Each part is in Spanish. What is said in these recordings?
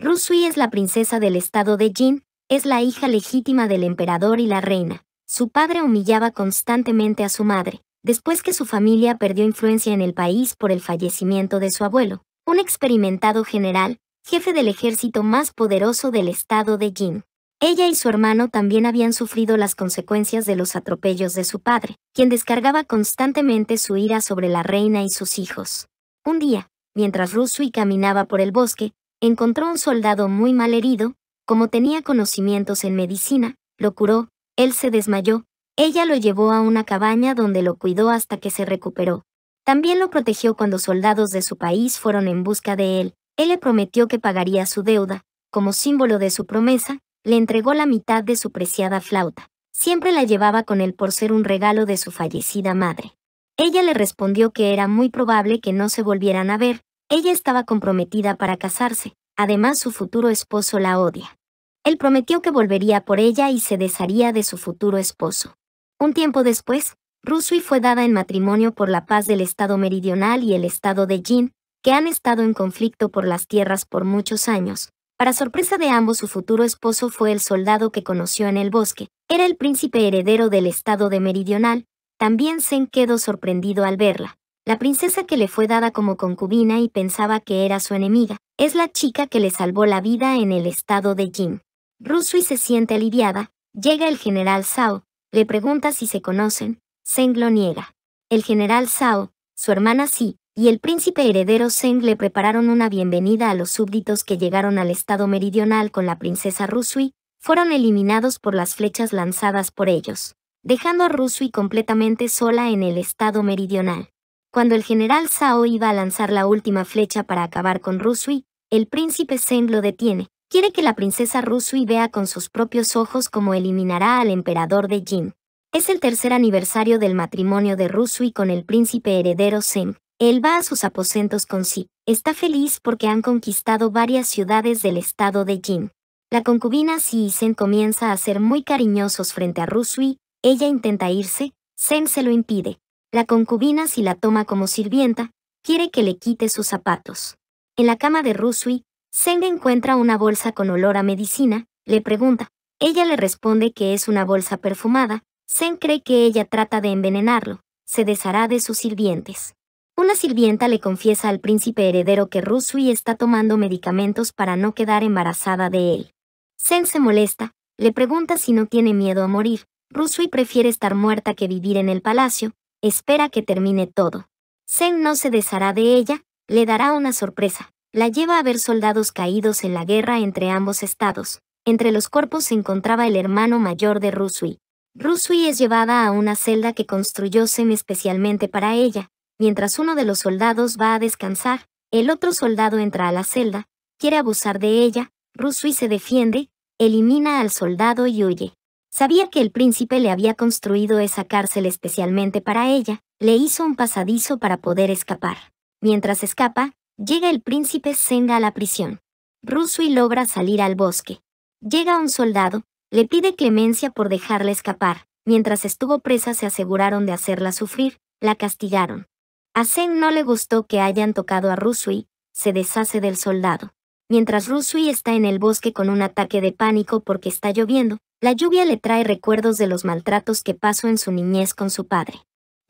Rusui es la princesa del estado de Jin, es la hija legítima del emperador y la reina. Su padre humillaba constantemente a su madre, después que su familia perdió influencia en el país por el fallecimiento de su abuelo, un experimentado general, jefe del ejército más poderoso del estado de Jin. Ella y su hermano también habían sufrido las consecuencias de los atropellos de su padre, quien descargaba constantemente su ira sobre la reina y sus hijos. Un día, mientras Rusui caminaba por el bosque, encontró un soldado muy mal herido, como tenía conocimientos en medicina, lo curó, él se desmayó, ella lo llevó a una cabaña donde lo cuidó hasta que se recuperó. También lo protegió cuando soldados de su país fueron en busca de él, él le prometió que pagaría su deuda, como símbolo de su promesa, le entregó la mitad de su preciada flauta. Siempre la llevaba con él por ser un regalo de su fallecida madre. Ella le respondió que era muy probable que no se volvieran a ver, ella estaba comprometida para casarse, además su futuro esposo la odia. Él prometió que volvería por ella y se desharía de su futuro esposo. Un tiempo después, Rusui fue dada en matrimonio por la paz del Estado Meridional y el Estado de Jin, que han estado en conflicto por las tierras por muchos años. Para sorpresa de ambos, su futuro esposo fue el soldado que conoció en el bosque. Era el príncipe heredero del Estado de Meridional. También Sen quedó sorprendido al verla la princesa que le fue dada como concubina y pensaba que era su enemiga, es la chica que le salvó la vida en el estado de Jin. Rusui se siente aliviada, llega el general Sao, le pregunta si se conocen, Zeng lo niega. El general Sao, su hermana sí, y el príncipe heredero Zeng le prepararon una bienvenida a los súbditos que llegaron al estado meridional con la princesa Rusui, fueron eliminados por las flechas lanzadas por ellos, dejando a Rusui completamente sola en el estado meridional. Cuando el general Sao iba a lanzar la última flecha para acabar con Rusui, el príncipe Zen lo detiene. Quiere que la princesa Rusui vea con sus propios ojos cómo eliminará al emperador de Jin. Es el tercer aniversario del matrimonio de Rusui con el príncipe heredero Zen. Él va a sus aposentos con sí. Está feliz porque han conquistado varias ciudades del estado de Jin. La concubina Si Sen comienza a ser muy cariñosos frente a Rusui. Ella intenta irse, Sen se lo impide. La concubina si la toma como sirvienta, quiere que le quite sus zapatos. En la cama de Rusui, Zeng encuentra una bolsa con olor a medicina, le pregunta. Ella le responde que es una bolsa perfumada, Zeng cree que ella trata de envenenarlo, se deshará de sus sirvientes. Una sirvienta le confiesa al príncipe heredero que Rusui está tomando medicamentos para no quedar embarazada de él. Zeng se molesta, le pregunta si no tiene miedo a morir. Rusui prefiere estar muerta que vivir en el palacio, Espera que termine todo. Sen no se deshará de ella, le dará una sorpresa. La lleva a ver soldados caídos en la guerra entre ambos estados. Entre los cuerpos se encontraba el hermano mayor de Rusui. Rusui es llevada a una celda que construyó Zen especialmente para ella. Mientras uno de los soldados va a descansar, el otro soldado entra a la celda, quiere abusar de ella, Rusui se defiende, elimina al soldado y huye. Sabía que el príncipe le había construido esa cárcel especialmente para ella, le hizo un pasadizo para poder escapar. Mientras escapa, llega el príncipe Senga a la prisión. Rusui logra salir al bosque. Llega un soldado, le pide clemencia por dejarla escapar. Mientras estuvo presa se aseguraron de hacerla sufrir, la castigaron. A Sen no le gustó que hayan tocado a Rusui, se deshace del soldado. Mientras Rusui está en el bosque con un ataque de pánico porque está lloviendo, la lluvia le trae recuerdos de los maltratos que pasó en su niñez con su padre.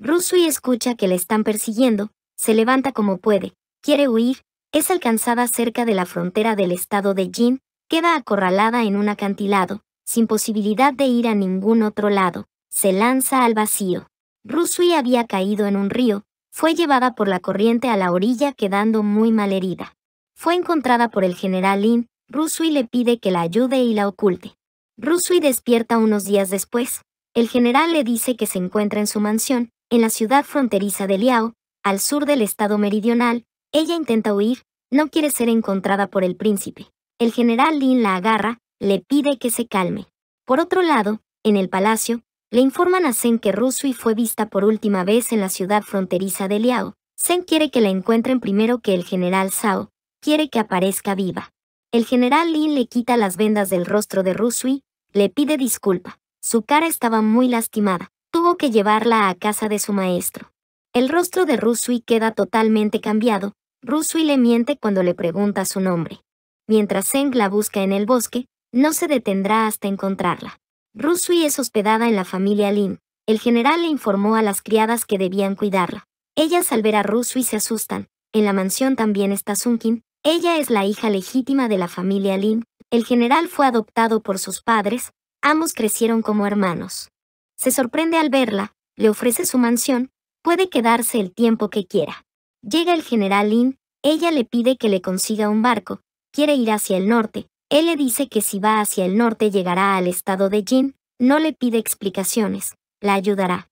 Rusui escucha que le están persiguiendo, se levanta como puede, quiere huir, es alcanzada cerca de la frontera del estado de Jin, queda acorralada en un acantilado, sin posibilidad de ir a ningún otro lado, se lanza al vacío. Rusui había caído en un río, fue llevada por la corriente a la orilla quedando muy mal herida fue encontrada por el general Lin, Rusui le pide que la ayude y la oculte. Rusui despierta unos días después. El general le dice que se encuentra en su mansión, en la ciudad fronteriza de Liao, al sur del estado meridional. Ella intenta huir, no quiere ser encontrada por el príncipe. El general Lin la agarra, le pide que se calme. Por otro lado, en el palacio, le informan a Sen que Rusui fue vista por última vez en la ciudad fronteriza de Liao. Sen quiere que la encuentren primero que el general Zhao quiere que aparezca viva. El general Lin le quita las vendas del rostro de Rusui, le pide disculpa. Su cara estaba muy lastimada. Tuvo que llevarla a casa de su maestro. El rostro de Rusui queda totalmente cambiado. Rusui le miente cuando le pregunta su nombre. Mientras Zeng la busca en el bosque, no se detendrá hasta encontrarla. Rusui es hospedada en la familia Lin. El general le informó a las criadas que debían cuidarla. Ellas al ver a Rusui se asustan. En la mansión también está Sunkin, ella es la hija legítima de la familia Lin, el general fue adoptado por sus padres, ambos crecieron como hermanos. Se sorprende al verla, le ofrece su mansión, puede quedarse el tiempo que quiera. Llega el general Lin, ella le pide que le consiga un barco, quiere ir hacia el norte, él le dice que si va hacia el norte llegará al estado de Jin, no le pide explicaciones, la ayudará.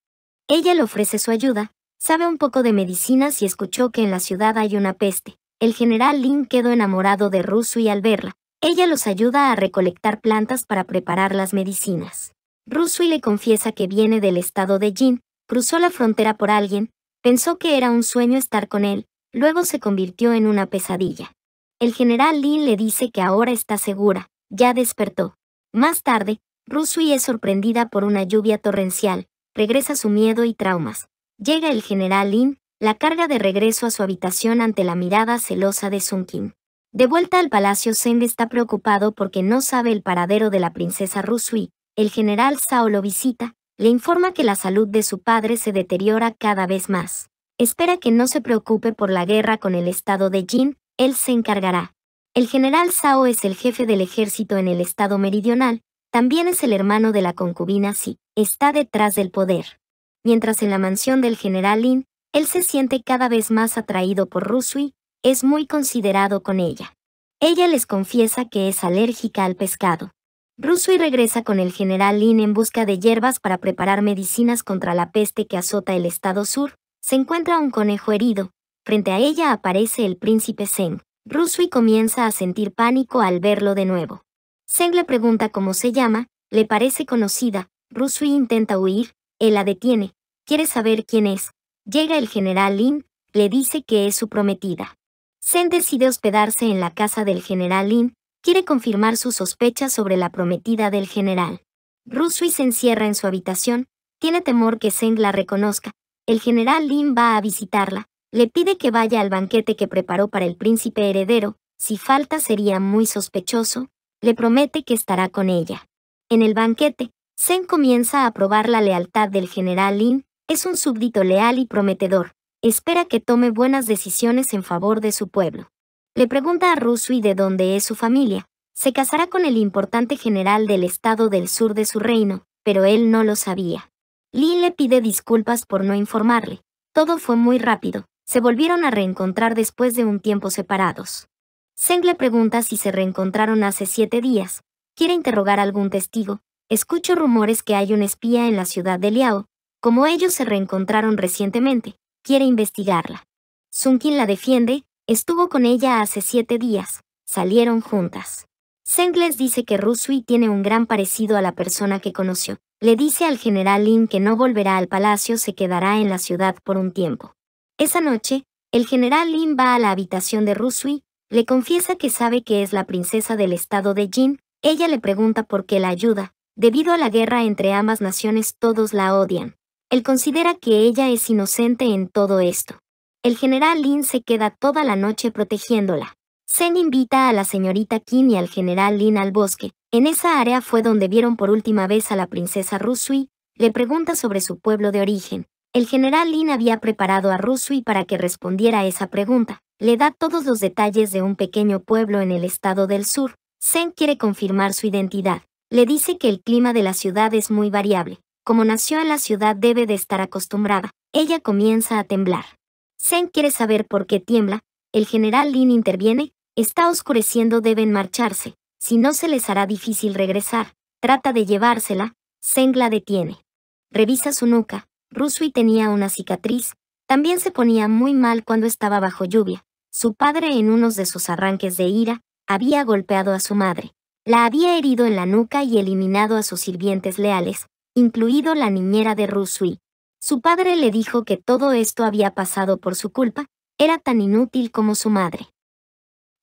Ella le ofrece su ayuda, sabe un poco de medicinas y escuchó que en la ciudad hay una peste, el general Lin quedó enamorado de Rusui. y al verla, ella los ayuda a recolectar plantas para preparar las medicinas. Rusui le confiesa que viene del estado de Jin, cruzó la frontera por alguien, pensó que era un sueño estar con él, luego se convirtió en una pesadilla. El general Lin le dice que ahora está segura, ya despertó. Más tarde, Rusui es sorprendida por una lluvia torrencial, regresa su miedo y traumas. Llega el general Lin, la carga de regreso a su habitación ante la mirada celosa de Sun Kim. De vuelta al palacio, Zeng está preocupado porque no sabe el paradero de la princesa Rusui. El general Zhao lo visita, le informa que la salud de su padre se deteriora cada vez más. Espera que no se preocupe por la guerra con el estado de Jin, él se encargará. El general Zhao es el jefe del ejército en el estado meridional, también es el hermano de la concubina Si, está detrás del poder. Mientras en la mansión del general Lin, él se siente cada vez más atraído por Rusui, es muy considerado con ella. Ella les confiesa que es alérgica al pescado. Rusui regresa con el general Lin en busca de hierbas para preparar medicinas contra la peste que azota el estado sur. Se encuentra un conejo herido. Frente a ella aparece el príncipe Zeng. Rusui comienza a sentir pánico al verlo de nuevo. Zeng le pregunta cómo se llama, le parece conocida. Rusui intenta huir, él la detiene. Quiere saber quién es. Llega el general Lin, le dice que es su prometida. Sen decide hospedarse en la casa del general Lin, quiere confirmar su sospecha sobre la prometida del general. Rusui se encierra en su habitación, tiene temor que Sen la reconozca. El general Lin va a visitarla, le pide que vaya al banquete que preparó para el príncipe heredero, si falta sería muy sospechoso, le promete que estará con ella. En el banquete, Sen comienza a probar la lealtad del general Lin, es un súbdito leal y prometedor. Espera que tome buenas decisiones en favor de su pueblo. Le pregunta a Rusui de dónde es su familia. Se casará con el importante general del estado del sur de su reino, pero él no lo sabía. Lee le pide disculpas por no informarle. Todo fue muy rápido. Se volvieron a reencontrar después de un tiempo separados. Zeng le pregunta si se reencontraron hace siete días. Quiere interrogar a algún testigo. Escucho rumores que hay un espía en la ciudad de Liao, como ellos se reencontraron recientemente, quiere investigarla. Sunkin la defiende, estuvo con ella hace siete días, salieron juntas. Sengles dice que Rusui tiene un gran parecido a la persona que conoció. Le dice al general Lin que no volverá al palacio, se quedará en la ciudad por un tiempo. Esa noche, el general Lin va a la habitación de Rusui, le confiesa que sabe que es la princesa del estado de Jin, ella le pregunta por qué la ayuda. Debido a la guerra entre ambas naciones todos la odian. Él considera que ella es inocente en todo esto. El general Lin se queda toda la noche protegiéndola. Sen invita a la señorita Kim y al general Lin al bosque. En esa área fue donde vieron por última vez a la princesa Rusui. Le pregunta sobre su pueblo de origen. El general Lin había preparado a Rusui para que respondiera a esa pregunta. Le da todos los detalles de un pequeño pueblo en el estado del sur. Sen quiere confirmar su identidad. Le dice que el clima de la ciudad es muy variable. Como nació en la ciudad debe de estar acostumbrada. Ella comienza a temblar. Zeng quiere saber por qué tiembla. El general Lin interviene. Está oscureciendo, deben marcharse. Si no se les hará difícil regresar. Trata de llevársela. Sen la detiene. Revisa su nuca. Rusui tenía una cicatriz. También se ponía muy mal cuando estaba bajo lluvia. Su padre en unos de sus arranques de ira había golpeado a su madre. La había herido en la nuca y eliminado a sus sirvientes leales, incluido la niñera de Rusui. Su padre le dijo que todo esto había pasado por su culpa, era tan inútil como su madre.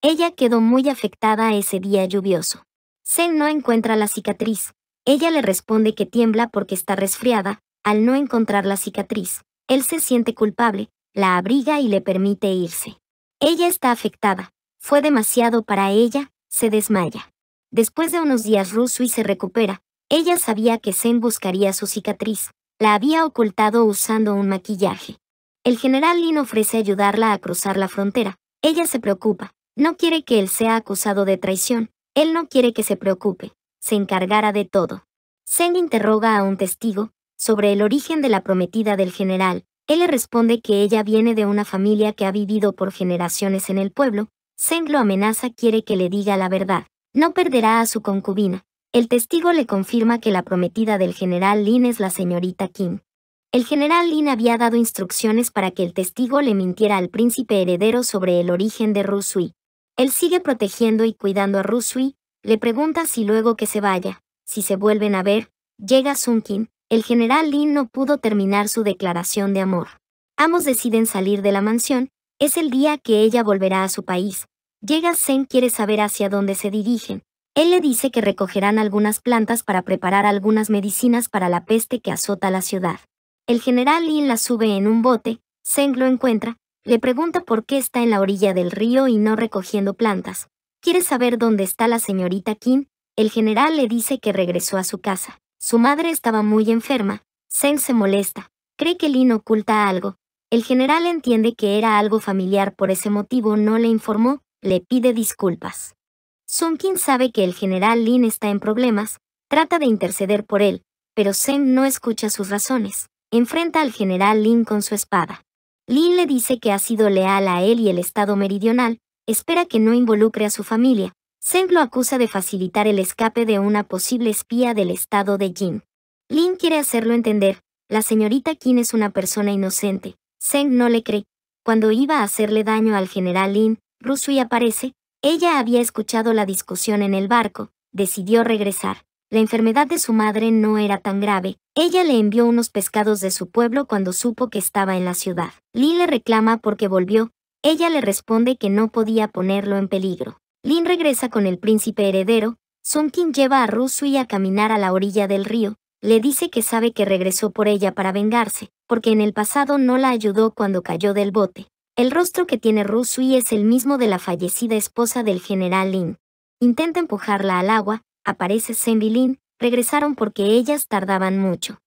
Ella quedó muy afectada ese día lluvioso. Zen no encuentra la cicatriz. Ella le responde que tiembla porque está resfriada, al no encontrar la cicatriz. Él se siente culpable, la abriga y le permite irse. Ella está afectada. Fue demasiado para ella, se desmaya. Después de unos días Rusui se recupera, ella sabía que Zeng buscaría su cicatriz. La había ocultado usando un maquillaje. El general Lin ofrece ayudarla a cruzar la frontera. Ella se preocupa. No quiere que él sea acusado de traición. Él no quiere que se preocupe. Se encargará de todo. Zeng interroga a un testigo sobre el origen de la prometida del general. Él le responde que ella viene de una familia que ha vivido por generaciones en el pueblo. Zeng lo amenaza quiere que le diga la verdad. No perderá a su concubina el testigo le confirma que la prometida del general Lin es la señorita Kim. El general Lin había dado instrucciones para que el testigo le mintiera al príncipe heredero sobre el origen de Rusui. Él sigue protegiendo y cuidando a Rusui, le pregunta si luego que se vaya, si se vuelven a ver, llega Sun Sunkin, el general Lin no pudo terminar su declaración de amor. Ambos deciden salir de la mansión, es el día que ella volverá a su país. Llega Sen quiere saber hacia dónde se dirigen, él le dice que recogerán algunas plantas para preparar algunas medicinas para la peste que azota la ciudad. El general Lin la sube en un bote, Zeng lo encuentra, le pregunta por qué está en la orilla del río y no recogiendo plantas. Quiere saber dónde está la señorita Kim, el general le dice que regresó a su casa. Su madre estaba muy enferma, Zeng se molesta, cree que Lin oculta algo. El general entiende que era algo familiar por ese motivo no le informó, le pide disculpas. Sun kin sabe que el general Lin está en problemas, trata de interceder por él, pero Zeng no escucha sus razones. Enfrenta al general Lin con su espada. Lin le dice que ha sido leal a él y el Estado Meridional, espera que no involucre a su familia. Zeng lo acusa de facilitar el escape de una posible espía del Estado de Jin. Lin quiere hacerlo entender, la señorita Qin es una persona inocente. Zeng no le cree. Cuando iba a hacerle daño al general Lin, Rusui aparece, ella había escuchado la discusión en el barco, decidió regresar. La enfermedad de su madre no era tan grave. Ella le envió unos pescados de su pueblo cuando supo que estaba en la ciudad. Lin le reclama porque volvió. Ella le responde que no podía ponerlo en peligro. Lin regresa con el príncipe heredero. sonkin lleva a Rusui a caminar a la orilla del río. Le dice que sabe que regresó por ella para vengarse, porque en el pasado no la ayudó cuando cayó del bote. El rostro que tiene Rusui es el mismo de la fallecida esposa del general Lin. Intenta empujarla al agua, aparece y Lin, regresaron porque ellas tardaban mucho.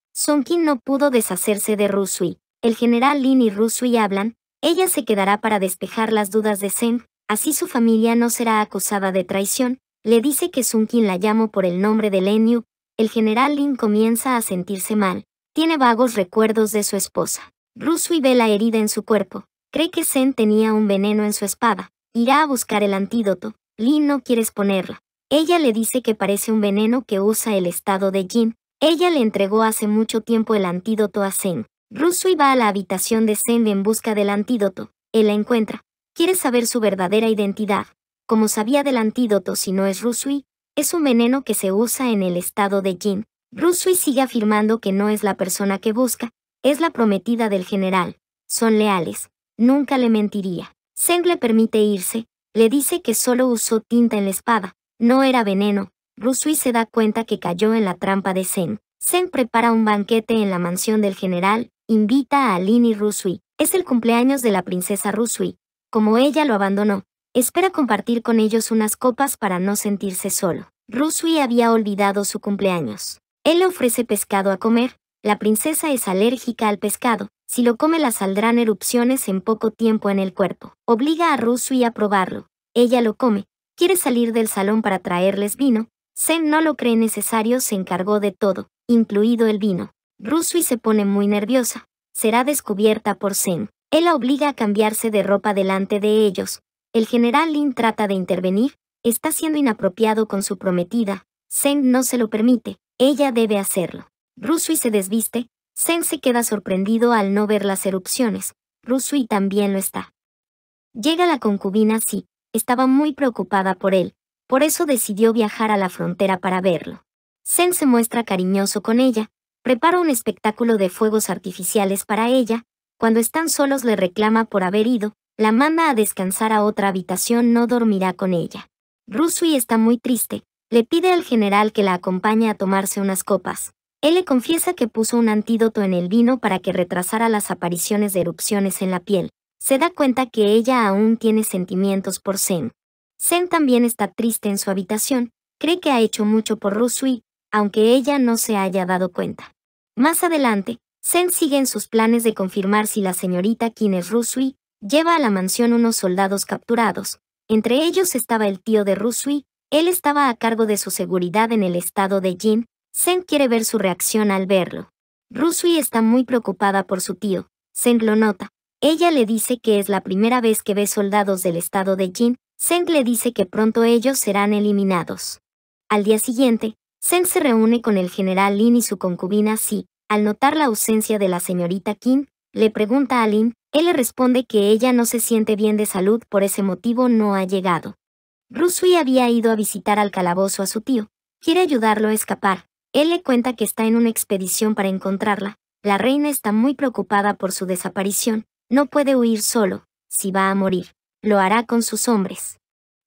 Qin no pudo deshacerse de Rusui. El general Lin y Rusui hablan, ella se quedará para despejar las dudas de Sen, así su familia no será acusada de traición, le dice que Sun Qin la llamó por el nombre de Yu, el general Lin comienza a sentirse mal, tiene vagos recuerdos de su esposa. Rusui ve la herida en su cuerpo, Cree que Zen tenía un veneno en su espada. Irá a buscar el antídoto. Lin no quiere exponerla. Ella le dice que parece un veneno que usa el estado de Jin. Ella le entregó hace mucho tiempo el antídoto a Zen. Rusui va a la habitación de Zen en busca del antídoto. Él la encuentra. Quiere saber su verdadera identidad. Como sabía del antídoto si no es Rusui, es un veneno que se usa en el estado de Jin. Rusui sigue afirmando que no es la persona que busca, es la prometida del general. Son leales nunca le mentiría. Zeng le permite irse, le dice que solo usó tinta en la espada, no era veneno. Rusui se da cuenta que cayó en la trampa de Zeng. Zeng prepara un banquete en la mansión del general, invita a Aline y Rusui. Es el cumpleaños de la princesa Rusui. Como ella lo abandonó, espera compartir con ellos unas copas para no sentirse solo. Rusui había olvidado su cumpleaños. Él le ofrece pescado a comer, la princesa es alérgica al pescado. Si lo come la saldrán erupciones en poco tiempo en el cuerpo. Obliga a Rusui a probarlo. Ella lo come. Quiere salir del salón para traerles vino. Zen no lo cree necesario, se encargó de todo, incluido el vino. Rusui se pone muy nerviosa. Será descubierta por Zen. Él la obliga a cambiarse de ropa delante de ellos. El general Lin trata de intervenir. Está siendo inapropiado con su prometida. Zen no se lo permite. Ella debe hacerlo. Rusui se desviste, Zen se queda sorprendido al no ver las erupciones, Rusui también lo está. Llega la concubina sí, estaba muy preocupada por él, por eso decidió viajar a la frontera para verlo. Zen se muestra cariñoso con ella, prepara un espectáculo de fuegos artificiales para ella, cuando están solos le reclama por haber ido, la manda a descansar a otra habitación, no dormirá con ella. Rusui está muy triste, le pide al general que la acompañe a tomarse unas copas. Él le confiesa que puso un antídoto en el vino para que retrasara las apariciones de erupciones en la piel. Se da cuenta que ella aún tiene sentimientos por Sen. Sen también está triste en su habitación, cree que ha hecho mucho por Rusui, aunque ella no se haya dado cuenta. Más adelante, Sen sigue en sus planes de confirmar si la señorita quien es Rusui, lleva a la mansión unos soldados capturados. Entre ellos estaba el tío de Rusui, él estaba a cargo de su seguridad en el estado de Jin, Sen quiere ver su reacción al verlo. Rusui está muy preocupada por su tío. Sen lo nota. Ella le dice que es la primera vez que ve soldados del estado de Jin. Sen le dice que pronto ellos serán eliminados. Al día siguiente, Sen se reúne con el general Lin y su concubina Si. Al notar la ausencia de la señorita Kim, le pregunta a Lin, él le responde que ella no se siente bien de salud por ese motivo no ha llegado. Rusui había ido a visitar al calabozo a su tío. Quiere ayudarlo a escapar. Él le cuenta que está en una expedición para encontrarla. La reina está muy preocupada por su desaparición. No puede huir solo. Si va a morir, lo hará con sus hombres.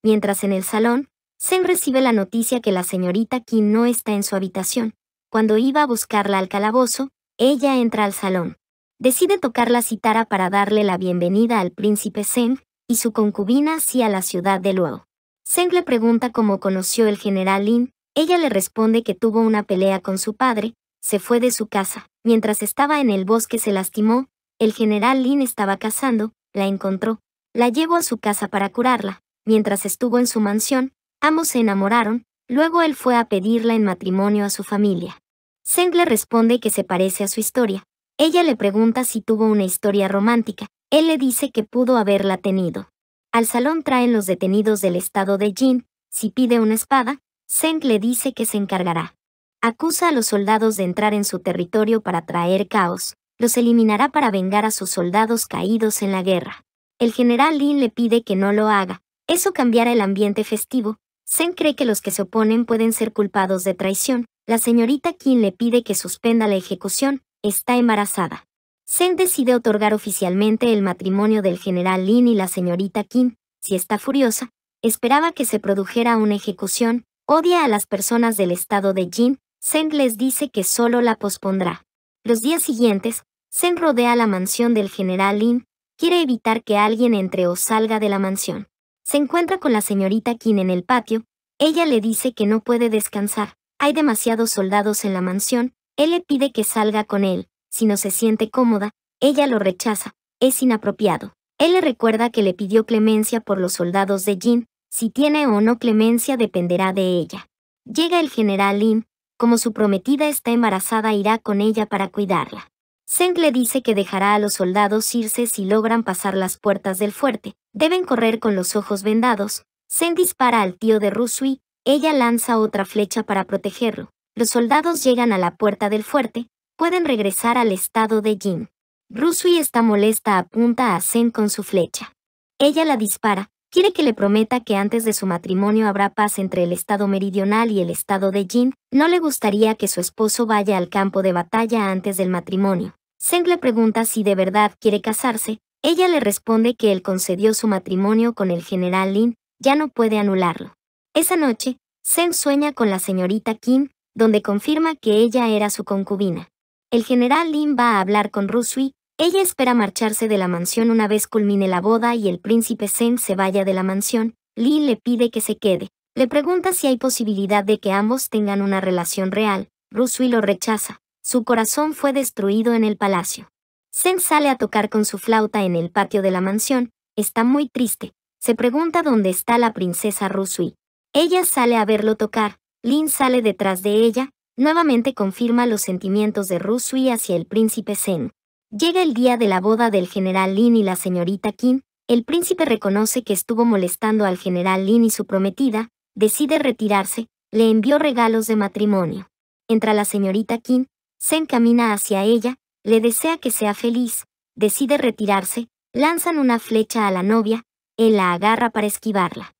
Mientras en el salón, Sen recibe la noticia que la señorita Kim no está en su habitación. Cuando iba a buscarla al calabozo, ella entra al salón. Decide tocar la citara para darle la bienvenida al príncipe Zeng y su concubina hacia la ciudad de Luo. Zeng le pregunta cómo conoció el general Lin, ella le responde que tuvo una pelea con su padre, se fue de su casa. Mientras estaba en el bosque se lastimó, el general Lin estaba cazando, la encontró, la llevó a su casa para curarla. Mientras estuvo en su mansión, ambos se enamoraron, luego él fue a pedirla en matrimonio a su familia. Zeng le responde que se parece a su historia. Ella le pregunta si tuvo una historia romántica, él le dice que pudo haberla tenido. Al salón traen los detenidos del estado de Jin, si pide una espada, Zeng le dice que se encargará. Acusa a los soldados de entrar en su territorio para traer caos, los eliminará para vengar a sus soldados caídos en la guerra. El general Lin le pide que no lo haga, eso cambiará el ambiente festivo. Sen cree que los que se oponen pueden ser culpados de traición, la señorita Kim le pide que suspenda la ejecución, está embarazada. Sen decide otorgar oficialmente el matrimonio del general Lin y la señorita Kim, si está furiosa, esperaba que se produjera una ejecución, odia a las personas del estado de Jin, Zeng les dice que solo la pospondrá. Los días siguientes, Zeng rodea la mansión del general Lin, quiere evitar que alguien entre o salga de la mansión. Se encuentra con la señorita Qin en el patio, ella le dice que no puede descansar, hay demasiados soldados en la mansión, él le pide que salga con él, si no se siente cómoda, ella lo rechaza, es inapropiado. Él le recuerda que le pidió clemencia por los soldados de Jin, si tiene o no clemencia dependerá de ella. Llega el general Lin, como su prometida está embarazada irá con ella para cuidarla. Zeng le dice que dejará a los soldados irse si logran pasar las puertas del fuerte. Deben correr con los ojos vendados. Zeng dispara al tío de Rusui, ella lanza otra flecha para protegerlo. Los soldados llegan a la puerta del fuerte, pueden regresar al estado de Jin. Rusui está molesta apunta a Zen con su flecha. Ella la dispara, quiere que le prometa que antes de su matrimonio habrá paz entre el estado meridional y el estado de Jin, no le gustaría que su esposo vaya al campo de batalla antes del matrimonio. Zeng le pregunta si de verdad quiere casarse, ella le responde que él concedió su matrimonio con el general Lin, ya no puede anularlo. Esa noche, Zeng sueña con la señorita Kim, donde confirma que ella era su concubina. El general Lin va a hablar con Rusui, ella espera marcharse de la mansión una vez culmine la boda y el príncipe Zen se vaya de la mansión. Lee le pide que se quede. Le pregunta si hay posibilidad de que ambos tengan una relación real. Rusui lo rechaza. Su corazón fue destruido en el palacio. Zen sale a tocar con su flauta en el patio de la mansión. Está muy triste. Se pregunta dónde está la princesa Rusui. Ella sale a verlo tocar. Lin sale detrás de ella. Nuevamente confirma los sentimientos de Rusui hacia el príncipe Zen. Llega el día de la boda del general Lin y la señorita Kim, el príncipe reconoce que estuvo molestando al general Lin y su prometida, decide retirarse, le envió regalos de matrimonio. Entra la señorita Kim, se encamina hacia ella, le desea que sea feliz, decide retirarse, lanzan una flecha a la novia, él la agarra para esquivarla.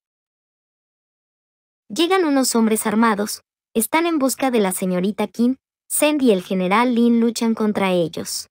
Llegan unos hombres armados, están en busca de la señorita Kim, Zen y el general Lin luchan contra ellos.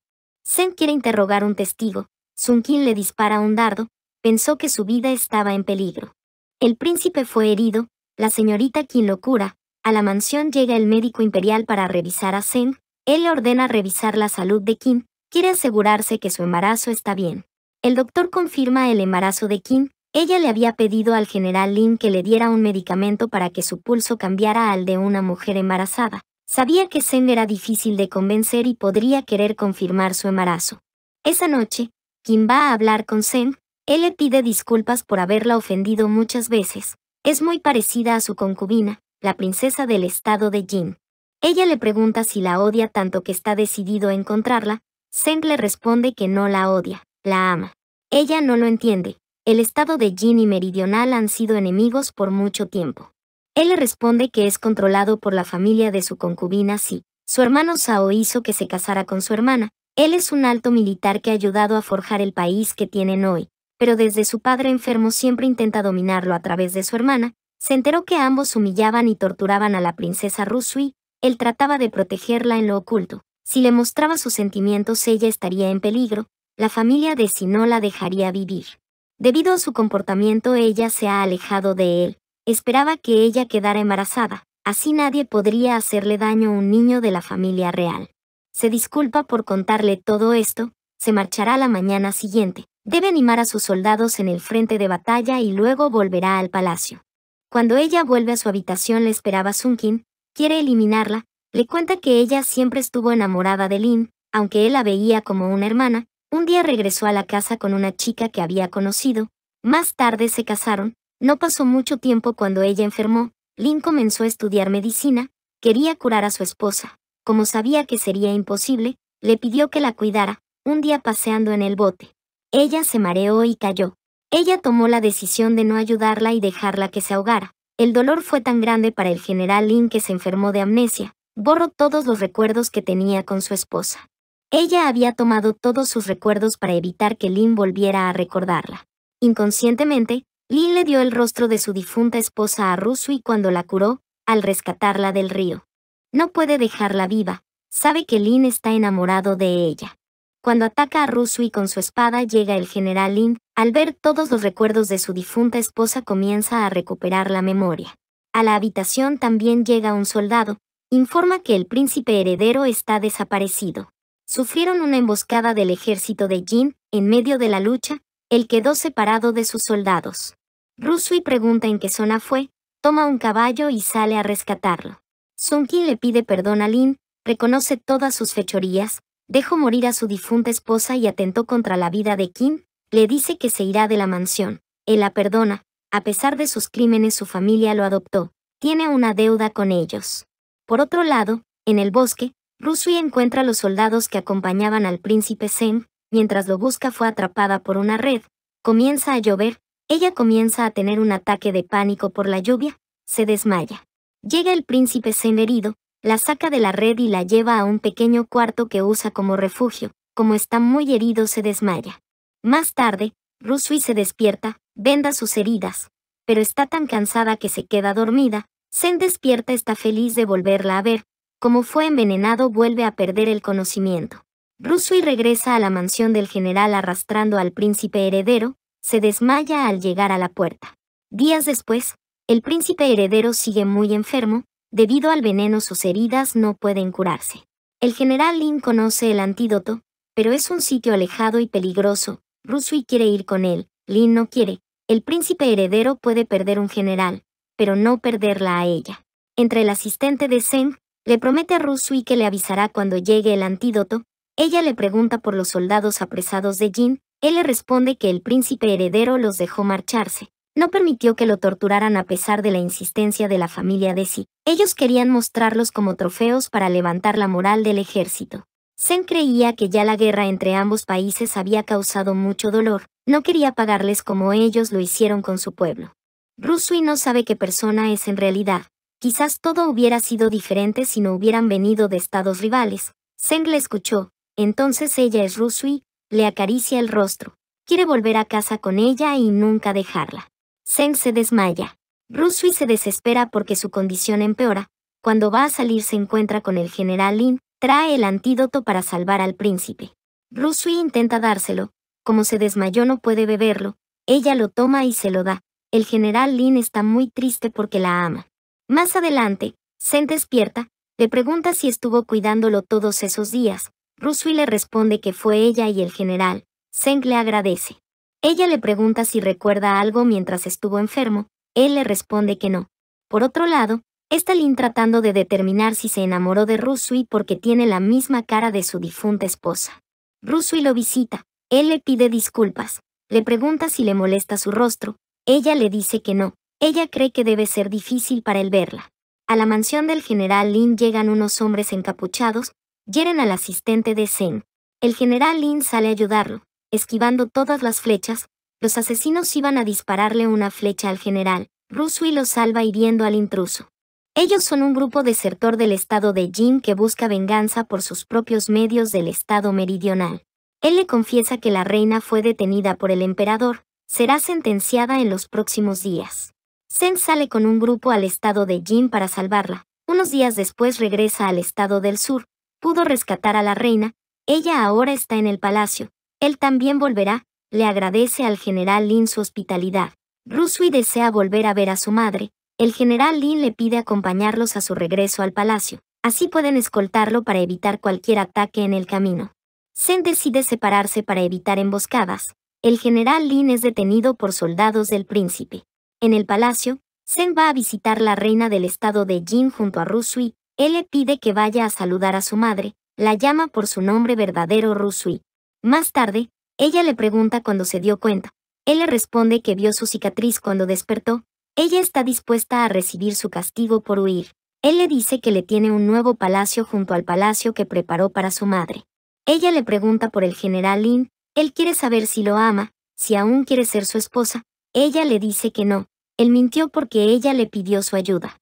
Sen quiere interrogar un testigo. Sun Qin le dispara un dardo, pensó que su vida estaba en peligro. El príncipe fue herido, la señorita Qin lo cura, a la mansión llega el médico imperial para revisar a Sen, él le ordena revisar la salud de Qin, quiere asegurarse que su embarazo está bien. El doctor confirma el embarazo de Qin, ella le había pedido al general Lin que le diera un medicamento para que su pulso cambiara al de una mujer embarazada. Sabía que Zeng era difícil de convencer y podría querer confirmar su embarazo. Esa noche, Kim va a hablar con Zeng. él le pide disculpas por haberla ofendido muchas veces. Es muy parecida a su concubina, la princesa del estado de Jin. Ella le pregunta si la odia tanto que está decidido a encontrarla. Sen le responde que no la odia, la ama. Ella no lo entiende. El estado de Jin y Meridional han sido enemigos por mucho tiempo. Él le responde que es controlado por la familia de su concubina Si. Su hermano Sao hizo que se casara con su hermana. Él es un alto militar que ha ayudado a forjar el país que tienen hoy, pero desde su padre enfermo siempre intenta dominarlo a través de su hermana. Se enteró que ambos humillaban y torturaban a la princesa Rusui. Él trataba de protegerla en lo oculto. Si le mostraba sus sentimientos ella estaría en peligro. La familia de Si no la dejaría vivir. Debido a su comportamiento ella se ha alejado de él. Esperaba que ella quedara embarazada, así nadie podría hacerle daño a un niño de la familia real. Se disculpa por contarle todo esto, se marchará la mañana siguiente, debe animar a sus soldados en el frente de batalla y luego volverá al palacio. Cuando ella vuelve a su habitación le esperaba Sunkin, quiere eliminarla, le cuenta que ella siempre estuvo enamorada de Lin, aunque él la veía como una hermana, un día regresó a la casa con una chica que había conocido, más tarde se casaron, no pasó mucho tiempo cuando ella enfermó, Lin comenzó a estudiar medicina, quería curar a su esposa. Como sabía que sería imposible, le pidió que la cuidara, un día paseando en el bote. Ella se mareó y cayó. Ella tomó la decisión de no ayudarla y dejarla que se ahogara. El dolor fue tan grande para el general Lin que se enfermó de amnesia, borró todos los recuerdos que tenía con su esposa. Ella había tomado todos sus recuerdos para evitar que Lin volviera a recordarla. Inconscientemente, Lin le dio el rostro de su difunta esposa a y cuando la curó, al rescatarla del río. No puede dejarla viva, sabe que Lin está enamorado de ella. Cuando ataca a y con su espada llega el general Lin, al ver todos los recuerdos de su difunta esposa comienza a recuperar la memoria. A la habitación también llega un soldado, informa que el príncipe heredero está desaparecido. Sufrieron una emboscada del ejército de Jin, en medio de la lucha, él quedó separado de sus soldados. Rusui pregunta en qué zona fue, toma un caballo y sale a rescatarlo. Sunkin le pide perdón a Lin, reconoce todas sus fechorías, dejó morir a su difunta esposa y atentó contra la vida de Kim, le dice que se irá de la mansión. Él la perdona, a pesar de sus crímenes su familia lo adoptó, tiene una deuda con ellos. Por otro lado, en el bosque, Rusui encuentra a los soldados que acompañaban al príncipe Sen, mientras lo busca fue atrapada por una red, comienza a llover, ella comienza a tener un ataque de pánico por la lluvia, se desmaya. Llega el príncipe Zen herido, la saca de la red y la lleva a un pequeño cuarto que usa como refugio, como está muy herido se desmaya. Más tarde, Rusui se despierta, venda sus heridas, pero está tan cansada que se queda dormida, Zen despierta está feliz de volverla a ver, como fue envenenado vuelve a perder el conocimiento. Rusui regresa a la mansión del general arrastrando al príncipe heredero, se desmaya al llegar a la puerta. Días después, el príncipe heredero sigue muy enfermo, debido al veneno sus heridas no pueden curarse. El general Lin conoce el antídoto, pero es un sitio alejado y peligroso. Rusui quiere ir con él, Lin no quiere. El príncipe heredero puede perder un general, pero no perderla a ella. Entre el asistente de Zeng, le promete a Rusui que le avisará cuando llegue el antídoto. Ella le pregunta por los soldados apresados de Jin, él le responde que el príncipe heredero los dejó marcharse. No permitió que lo torturaran a pesar de la insistencia de la familia de sí. Ellos querían mostrarlos como trofeos para levantar la moral del ejército. Sen creía que ya la guerra entre ambos países había causado mucho dolor. No quería pagarles como ellos lo hicieron con su pueblo. Rusui no sabe qué persona es en realidad. Quizás todo hubiera sido diferente si no hubieran venido de estados rivales. Sen le escuchó. Entonces ella es Rusui, le acaricia el rostro. Quiere volver a casa con ella y nunca dejarla. Sen se desmaya. Rusui se desespera porque su condición empeora. Cuando va a salir se encuentra con el general Lin, trae el antídoto para salvar al príncipe. Rusui intenta dárselo. Como se desmayó no puede beberlo. Ella lo toma y se lo da. El general Lin está muy triste porque la ama. Más adelante, Sen despierta, le pregunta si estuvo cuidándolo todos esos días, Rusui le responde que fue ella y el general. Zeng le agradece. Ella le pregunta si recuerda algo mientras estuvo enfermo, él le responde que no. Por otro lado, está Lin tratando de determinar si se enamoró de Rusui porque tiene la misma cara de su difunta esposa. Rusui lo visita, él le pide disculpas, le pregunta si le molesta su rostro, ella le dice que no, ella cree que debe ser difícil para él verla. A la mansión del general Lin llegan unos hombres encapuchados, hieren al asistente de Zen. El general Lin sale a ayudarlo, esquivando todas las flechas, los asesinos iban a dispararle una flecha al general, Rusui lo salva hiriendo al intruso. Ellos son un grupo desertor del estado de Jin que busca venganza por sus propios medios del estado meridional. Él le confiesa que la reina fue detenida por el emperador, será sentenciada en los próximos días. Zen sale con un grupo al estado de Jin para salvarla. Unos días después regresa al estado del sur, pudo rescatar a la reina, ella ahora está en el palacio, él también volverá, le agradece al general Lin su hospitalidad. Rusui desea volver a ver a su madre, el general Lin le pide acompañarlos a su regreso al palacio, así pueden escoltarlo para evitar cualquier ataque en el camino. Sen decide separarse para evitar emboscadas, el general Lin es detenido por soldados del príncipe. En el palacio, Sen va a visitar la reina del estado de Jin junto a Rusui, él le pide que vaya a saludar a su madre, la llama por su nombre verdadero Rusui. Más tarde, ella le pregunta cuando se dio cuenta. Él le responde que vio su cicatriz cuando despertó. Ella está dispuesta a recibir su castigo por huir. Él le dice que le tiene un nuevo palacio junto al palacio que preparó para su madre. Ella le pregunta por el general Lin, él quiere saber si lo ama, si aún quiere ser su esposa. Ella le dice que no, él mintió porque ella le pidió su ayuda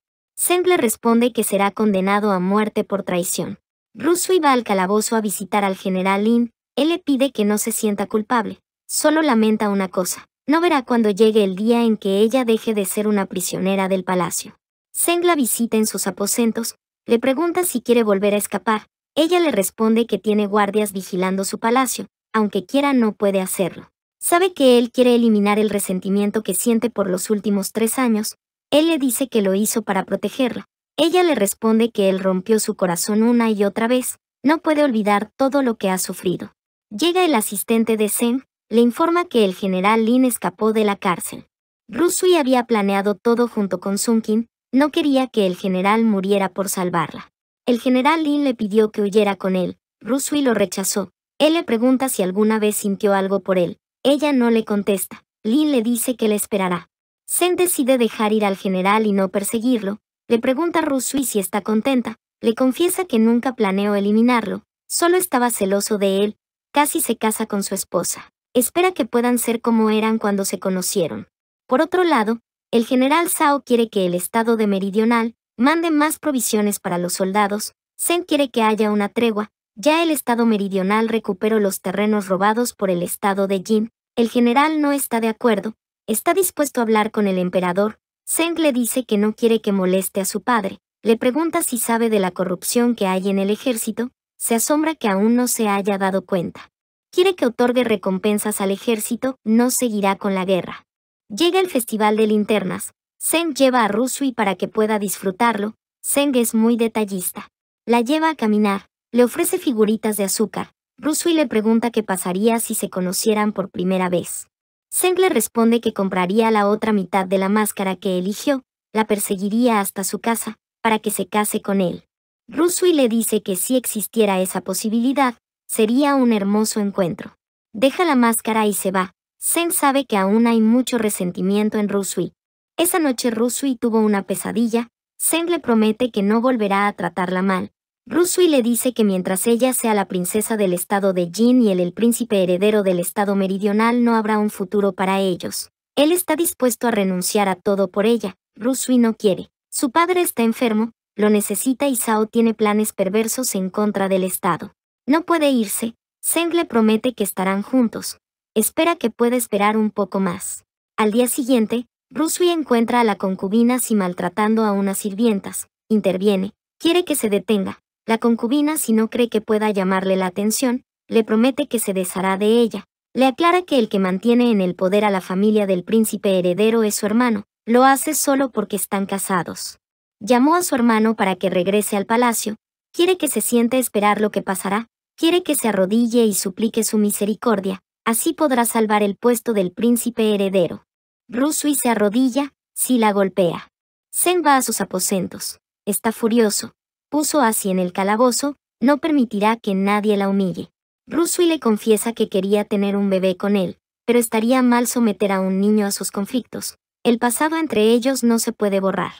le responde que será condenado a muerte por traición. Russo iba al calabozo a visitar al general Lin, él le pide que no se sienta culpable, solo lamenta una cosa, no verá cuando llegue el día en que ella deje de ser una prisionera del palacio. Zeng la visita en sus aposentos, le pregunta si quiere volver a escapar, ella le responde que tiene guardias vigilando su palacio, aunque quiera no puede hacerlo. Sabe que él quiere eliminar el resentimiento que siente por los últimos tres años, él le dice que lo hizo para protegerla. Ella le responde que él rompió su corazón una y otra vez, no puede olvidar todo lo que ha sufrido. Llega el asistente de Zen, le informa que el general Lin escapó de la cárcel. Rusui había planeado todo junto con Sunkin, no quería que el general muriera por salvarla. El general Lin le pidió que huyera con él, Rusui lo rechazó. Él le pregunta si alguna vez sintió algo por él, ella no le contesta. Lin le dice que le esperará. Sen decide dejar ir al general y no perseguirlo, le pregunta a y si está contenta, le confiesa que nunca planeó eliminarlo, solo estaba celoso de él, casi se casa con su esposa. Espera que puedan ser como eran cuando se conocieron. Por otro lado, el general Zhao quiere que el estado de Meridional mande más provisiones para los soldados, Sen quiere que haya una tregua, ya el estado meridional recuperó los terrenos robados por el estado de Jin, el general no está de acuerdo, está dispuesto a hablar con el emperador. Zeng le dice que no quiere que moleste a su padre, le pregunta si sabe de la corrupción que hay en el ejército, se asombra que aún no se haya dado cuenta. Quiere que otorgue recompensas al ejército, no seguirá con la guerra. Llega el Festival de Linternas, Zeng lleva a Rusui para que pueda disfrutarlo, Zeng es muy detallista. La lleva a caminar, le ofrece figuritas de azúcar, Rusui le pregunta qué pasaría si se conocieran por primera vez. Zeng le responde que compraría la otra mitad de la máscara que eligió, la perseguiría hasta su casa, para que se case con él. Rusui le dice que si existiera esa posibilidad, sería un hermoso encuentro. Deja la máscara y se va. Zeng sabe que aún hay mucho resentimiento en Rusui. Esa noche Rusui tuvo una pesadilla, Zeng le promete que no volverá a tratarla mal, Rusui le dice que mientras ella sea la princesa del estado de Jin y él el príncipe heredero del estado meridional no habrá un futuro para ellos. Él está dispuesto a renunciar a todo por ella. Rusui no quiere. Su padre está enfermo, lo necesita y Sao tiene planes perversos en contra del estado. No puede irse. Zeng le promete que estarán juntos. Espera que pueda esperar un poco más. Al día siguiente, Rusui encuentra a la concubina si maltratando a unas sirvientas. Interviene. Quiere que se detenga la concubina, si no cree que pueda llamarle la atención, le promete que se deshará de ella. Le aclara que el que mantiene en el poder a la familia del príncipe heredero es su hermano, lo hace solo porque están casados. Llamó a su hermano para que regrese al palacio, quiere que se siente a esperar lo que pasará, quiere que se arrodille y suplique su misericordia, así podrá salvar el puesto del príncipe heredero. Rusui se arrodilla, si la golpea. Zen va a sus aposentos. Está furioso, puso así en el calabozo, no permitirá que nadie la humille. Rusui le confiesa que quería tener un bebé con él, pero estaría mal someter a un niño a sus conflictos. El pasado entre ellos no se puede borrar.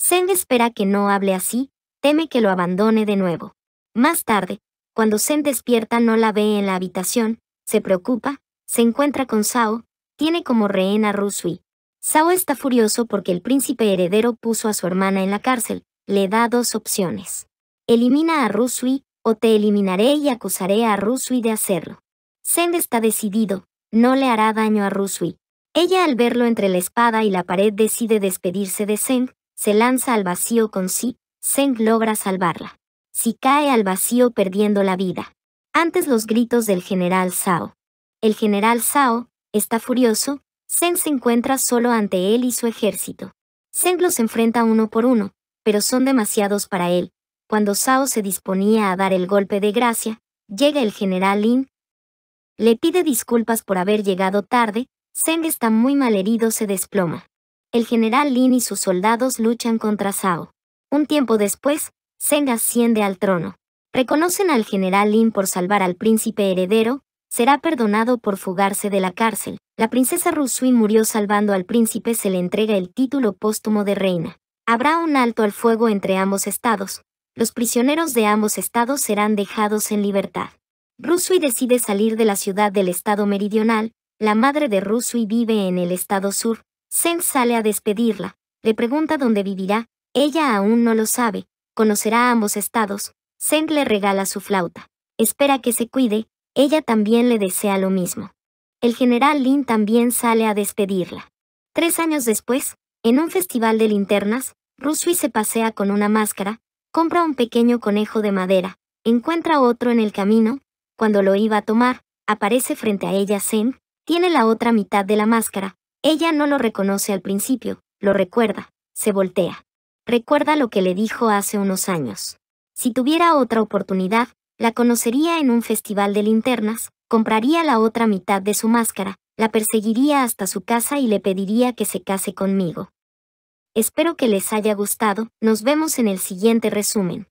Zeng espera que no hable así, teme que lo abandone de nuevo. Más tarde, cuando Zen despierta no la ve en la habitación, se preocupa, se encuentra con Sao, tiene como rehén a Rusui. Sao está furioso porque el príncipe heredero puso a su hermana en la cárcel, le da dos opciones. Elimina a Rusui, o te eliminaré y acusaré a Rusui de hacerlo. Zeng está decidido, no le hará daño a Rusui. Ella al verlo entre la espada y la pared decide despedirse de Zeng, se lanza al vacío con Si, Zeng logra salvarla. Si cae al vacío perdiendo la vida. Antes los gritos del general Sao. El general Sao está furioso, Zeng se encuentra solo ante él y su ejército. zeng los enfrenta uno por uno, pero son demasiados para él. Cuando Zhao se disponía a dar el golpe de gracia, llega el general Lin. Le pide disculpas por haber llegado tarde, Zeng está muy mal herido, se desploma. El general Lin y sus soldados luchan contra Zhao. Un tiempo después, Zeng asciende al trono. Reconocen al general Lin por salvar al príncipe heredero, será perdonado por fugarse de la cárcel. La princesa Rusui murió salvando al príncipe, se le entrega el título póstumo de reina. Habrá un alto al fuego entre ambos estados. Los prisioneros de ambos estados serán dejados en libertad. Rusui decide salir de la ciudad del estado meridional, la madre de Rusui vive en el estado sur, Zeng sale a despedirla, le pregunta dónde vivirá, ella aún no lo sabe, conocerá a ambos estados, Sen le regala su flauta, espera que se cuide, ella también le desea lo mismo. El general Lin también sale a despedirla. Tres años después, en un festival de linternas, Rusui se pasea con una máscara, compra un pequeño conejo de madera, encuentra otro en el camino, cuando lo iba a tomar, aparece frente a ella Zen, tiene la otra mitad de la máscara, ella no lo reconoce al principio, lo recuerda, se voltea. Recuerda lo que le dijo hace unos años. Si tuviera otra oportunidad, la conocería en un festival de linternas, compraría la otra mitad de su máscara, la perseguiría hasta su casa y le pediría que se case conmigo. Espero que les haya gustado, nos vemos en el siguiente resumen.